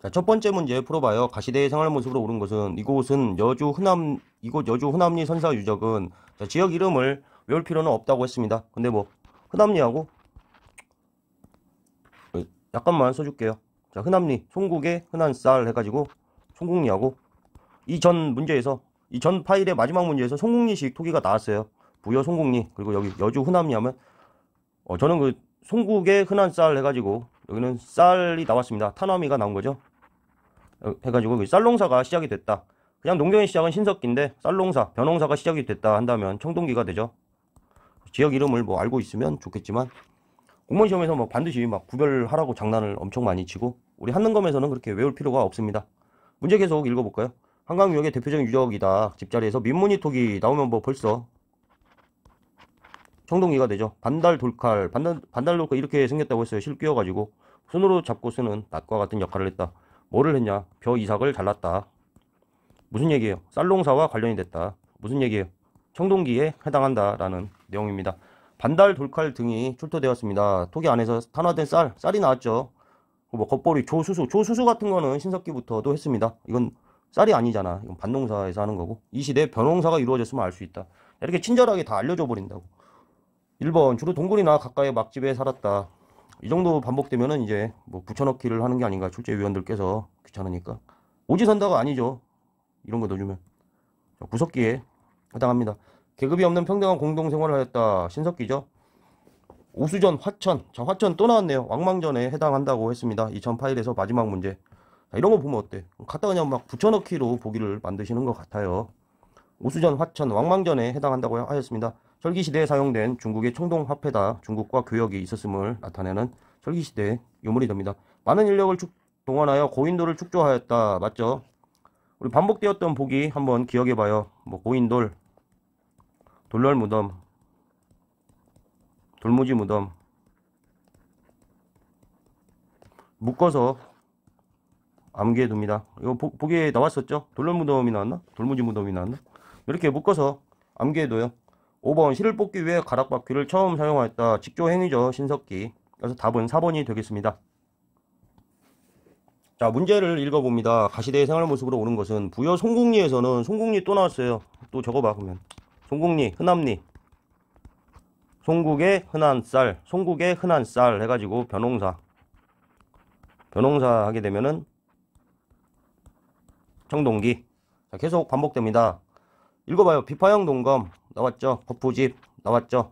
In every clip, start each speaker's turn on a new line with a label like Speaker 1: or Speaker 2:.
Speaker 1: 자, 첫 번째 문제 풀어봐요. 가시대의 생활 모습으로 오른 것은 이곳은 여주 흔암 이곳 여주 흔암리 선사 유적은 자, 지역 이름을 외울 필요는 없다고 했습니다. 근데 뭐 흔암리하고 약간만 써줄게요. 자, 흔암리 송국의 흔한 쌀 해가지고 송국리하고 이 전 문제에서 이 전 파일의 마지막 문제에서 송국리식 토기가 나왔어요. 부여 송국리 그리고 여기 여주 흔암리 하면 어 저는 그 송국의 흔한 쌀 해가지고 여기는 쌀이 나왔습니다. 탄화미가 나온 거죠. 어, 해가지고 쌀농사가 시작이 됐다. 그냥 농경의 시작은 신석기인데 쌀농사, 변농사가 시작이 됐다 한다면 청동기가 되죠. 지역 이름을 뭐 알고 있으면 좋겠지만 공무원 시험에서 뭐 반드시 막 구별하라고 장난을 엄청 많이 치고 우리 한능검에서는 그렇게 외울 필요가 없습니다. 문제 계속 읽어볼까요? 한강유역의 대표적인 유적이다. 집자리에서 민무늬 톡이 나오면 뭐 벌써 청동기가 되죠. 반달 돌칼, 반달, 반달 돌칼 이렇게 생겼다고 했어요. 실끼어가지고 손으로 잡고 쓰는 낫과 같은 역할을 했다. 뭐를 했냐? 벼 이삭을 잘랐다. 무슨 얘기예요? 쌀농사와 관련이 됐다. 무슨 얘기예요? 청동기에 해당한다라는 내용입니다. 반달 돌칼 등이 출토되었습니다. 토기 안에서 탄화된 쌀, 쌀이 나왔죠. 뭐겉보리 조수수, 조수수 같은 거는 신석기부터도 했습니다. 이건 쌀이 아니잖아. 이건 반농사에서 하는 거고. 이 시대에 변농사가 이루어졌으면 알 수 있다. 이렇게 친절하게 다 알려줘 버린다고. 1번 주로 동굴이나 가까이 막집에 살았다. 이 정도 반복되면은 이제 뭐 붙여넣기를 하는 게 아닌가 출제위원들께서 귀찮으니까 오지선다가 아니죠 이런 거 넣어주면 구석기에 해당합니다 계급이 없는 평등한 공동생활을 하였다 신석기죠 오수전 화천 자 화천 또 나왔네요 왕망전에 해당한다고 했습니다 2008에서 마지막 문제 자, 이런 거 보면 어때 갖다 그냥 막 붙여넣기로 보기를 만드시는 것 같아요 오수전 화천 왕망전에 해당한다고 하였습니다 철기 시대에 사용된 중국의 총동화폐다 중국과 교역이 있었음을 나타내는 철기 시대의 유물이 됩니다. 많은 인력을 축, 동원하여 고인돌을 축조하였다. 맞죠? 우리 반복되었던 보기 한번 기억해봐요. 뭐 고인돌, 돌널 무덤, 돌무지 무덤 묶어서 암기해 둡니다. 이거 보, 보기에 나왔었죠? 돌널 무덤이 나왔나? 돌무지 무덤이 나왔나? 이렇게 묶어서 암기해 둬요. 5번 실을 뽑기 위해 가락바퀴를 처음 사용하였다. 직조행위죠. 신석기. 그래서 답은 4번이 되겠습니다. 자 문제를 읽어봅니다. 가시대의 생활 모습으로 오는 것은 부여 송국리에서는 송국리 또 나왔어요. 또 적어봐 그러면. 송국리, 흔암리. 송국의 흔한 쌀, 송국의 흔한 쌀 해가지고 변홍사. 변홍사 하게 되면은 청동기. 자, 계속 반복됩니다. 읽어봐요. 비파형 동검 나왔죠. 거푸집 나왔죠.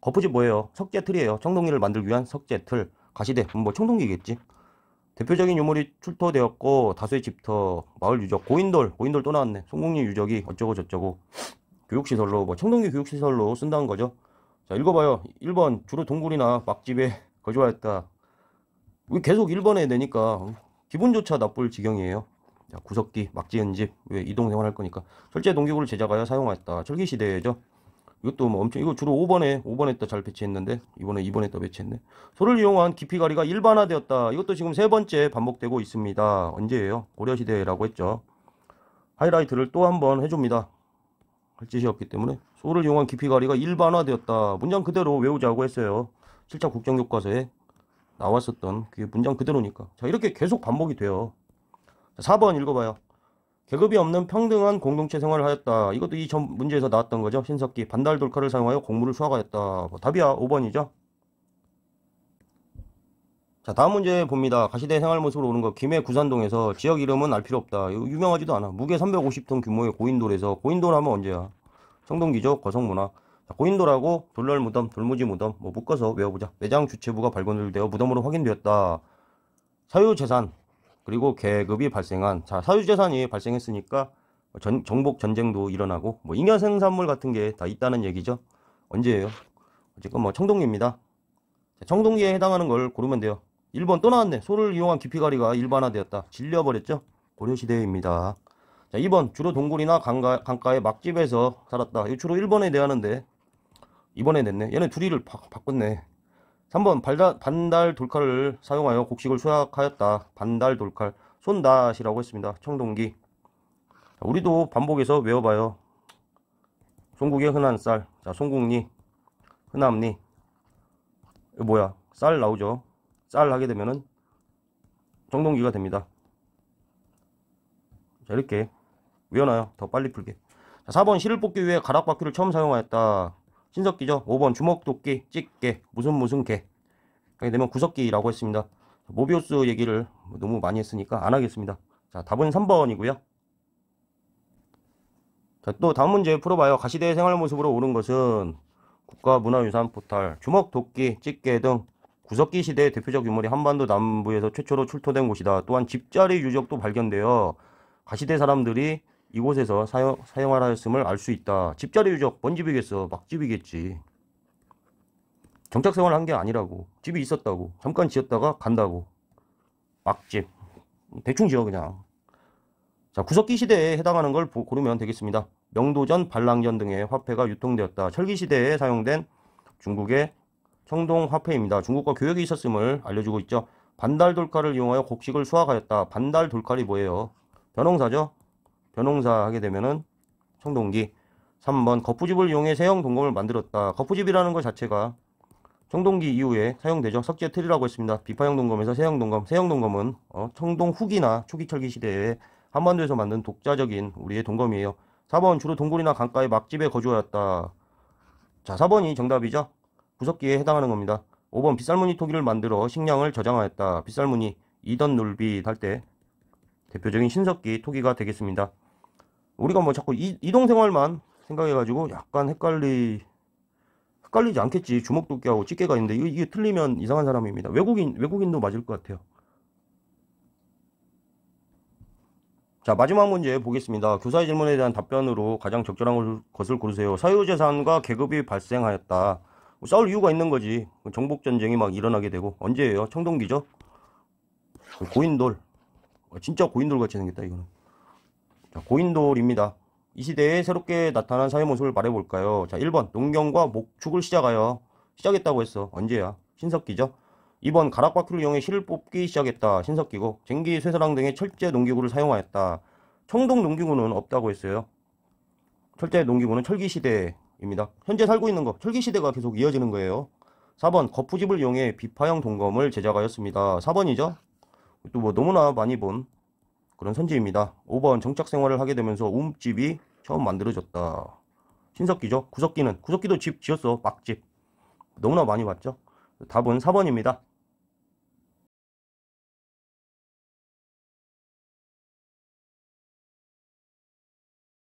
Speaker 1: 거푸집 뭐예요? 석재틀이에요. 청동기를 만들기 위한 석재틀. 가시대. 뭐 청동기겠지. 대표적인 유물이 출토되었고 다수의 집터, 마을 유적, 고인돌, 고인돌 또 나왔네. 송공리 유적이 어쩌고 저쩌고 교육시설로 뭐 청동기 교육시설로 쓴다는 거죠. 자 읽어봐요. 1번 주로 동굴이나 막집에 거주하였다. 계속 1번에 내니까 기분조차 나쁠 지경이에요. 구석기, 막지은 집, 왜 이동 생활할 거니까 철제 동기구를 제작하여 사용하였다 철기 시대죠. 이것도 뭐 엄청 이거 주로 5번에 5번에 또 잘 배치했는데 이번에 2번에 또 배치했네. 소를 이용한 깊이가리가 일반화되었다. 이것도 지금 세 번째 반복되고 있습니다. 언제예요? 고려 시대라고 했죠. 하이라이트를 또 한 번 해줍니다. 할 짓이 없기 때문에 소를 이용한 깊이가리가 일반화되었다. 문장 그대로 외우자고 했어요. 7차 국정교과서에 나왔었던 그게 문장 그대로니까. 자 이렇게 계속 반복이 돼요. 4번 읽어봐요. 계급이 없는 평등한 공동체 생활을 하였다. 이것도 이 전 문제에서 나왔던 거죠. 신석기 반달 돌칼을 사용하여 공물을 수확하였다. 뭐 답이야 5번이죠. 자 다음 문제 봅니다. 가시대 생활 모습으로 오는 거. 김해 구산동에서 지역 이름은 알 필요 없다. 유명하지도 않아. 무게 350톤 규모의 고인돌에서 고인돌 하면 언제야? 청동기죠. 거성문화. 고인돌하고 돌날 무덤, 돌무지 무덤 뭐 묶어서 외워보자. 매장 주체부가 발견되어 무덤으로 확인되었다. 사유재산 그리고 계급이 발생한 자 사유재산이 발생했으니까 전, 정복 전쟁도 일어나고 뭐 잉여 생산물 같은 게 다 있다는 얘기죠. 언제예요? 어쨌건 뭐 청동기입니다. 청동기에 해당하는 걸 고르면 돼요. 1번 또 나왔네. 소를 이용한 깊이가리가 일반화되었다. 질려버렸죠? 고려시대입니다. 자, 2번 주로 동굴이나 강가, 강가의 막집에서 살았다. 이 주로 1번에 대하는데 이번에 냈네. 얘는 둘이를 바, 바꿨네. 3번 발다, 반달 돌칼을 사용하여 곡식을 수확하였다. 반달 돌칼 손다시라고 했습니다. 청동기 자, 우리도 반복해서 외워봐요. 송국의 흔한 쌀, 자 송국리, 흔암리 뭐야 쌀 나오죠. 쌀 하게 되면은 청동기가 됩니다. 자 이렇게 외워놔요. 더 빨리 풀게. 자, 4번 실을 뽑기 위해 가락바퀴를 처음 사용하였다. 신석기죠. 5번 주먹도끼, 찍게 무슨 무슨 개. 이렇게 되면 구석기라고 했습니다. 모비우스 얘기를 너무 많이 했으니까 안 하겠습니다. 자, 답은 3번이고요. 자, 또 다음 문제 풀어봐요. 가시대 의 생활 모습으로 오은 것은 국가문화유산 포탈, 주먹도끼, 찍게등 구석기 시대의 대표적 유물이 한반도 남부에서 최초로 출토된 곳이다. 또한 집자리 유적도 발견되어 가시대 사람들이 이곳에서 사용, 사용하였음을 알 수 있다. 집자리 유적, 뭔 집이겠어? 막 집이겠지. 정착 생활 한게 아니라고. 집이 있었다고. 잠깐 지었다가 간다고. 막집. 대충 지어 그냥. 자, 구석기 시대에 해당하는 걸 고르면 되겠습니다. 명도전, 반랑전 등의 화폐가 유통되었다. 철기 시대에 사용된 중국의 청동 화폐입니다. 중국과 교역이 있었음을 알려주고 있죠. 반달 돌칼을 이용하여 곡식을 수확하였다. 반달 돌칼이 뭐예요? 변홍사죠. 변홍사 하게 되면은 청동기 3번 거푸집을 이용해 세형 동검을 만들었다. 거푸집이라는 것 자체가 청동기 이후에 사용되죠. 석재 틀이라고 했습니다. 비파형 동검에서 세형 동검, 세형 동검은 어, 청동 후기나 초기 철기 시대에 한반도에서 만든 독자적인 우리의 동검이에요. 4번 주로 동굴이나 강가의 막집에 거주하였다. 자 4번이 정답이죠. 구석기에 해당하는 겁니다. 5번 빗살무늬 토기를 만들어 식량을 저장하였다. 빗살무늬 이던 놀비 할때 대표적인 신석기 토기가 되겠습니다. 우리가 뭐 자꾸 이, 이동생활만 생각해가지고 약간 헷갈리 헷갈리지 않겠지 주먹도끼하고 찌개가 있는데 이게, 이게 틀리면 이상한 사람입니다 외국인 외국인도 맞을 것 같아요 자 마지막 문제 보겠습니다. 교사의 질문에 대한 답변으로 가장 적절한 것을 고르세요. 사유재산과 계급이 발생하였다. 뭐 싸울 이유가 있는 거지. 정복전쟁이 막 일어나게 되고 언제예요? 청동기죠? 고인돌. 진짜 고인돌같이 생겼다 이거는. 고인돌입니다. 이 시대에 새롭게 나타난 사회 모습을 말해볼까요? 자, 1번 농경과 목축을 시작하여 시작했다고 했어. 언제야? 신석기죠. 2번 가락바퀴를 이용해 실을 뽑기 시작했다. 신석기고 쟁기, 쇠사랑 등의 철제 농기구를 사용하였다. 청동 농기구는 없다고 했어요. 철제 농기구는 철기시대입니다. 현재 살고 있는 거 철기시대가 계속 이어지는 거예요. 4번 거푸집을 이용해 비파형 동검을 제작하였습니다. 4번이죠. 또 뭐 너무나 많이 본 그런 선지입니다. 5번 정착 생활을 하게 되면서 움집이 처음 만들어졌다. 신석기죠. 구석기는 구석기도 집 지었어. 막집. 너무나 많이 봤죠. 답은 4번입니다.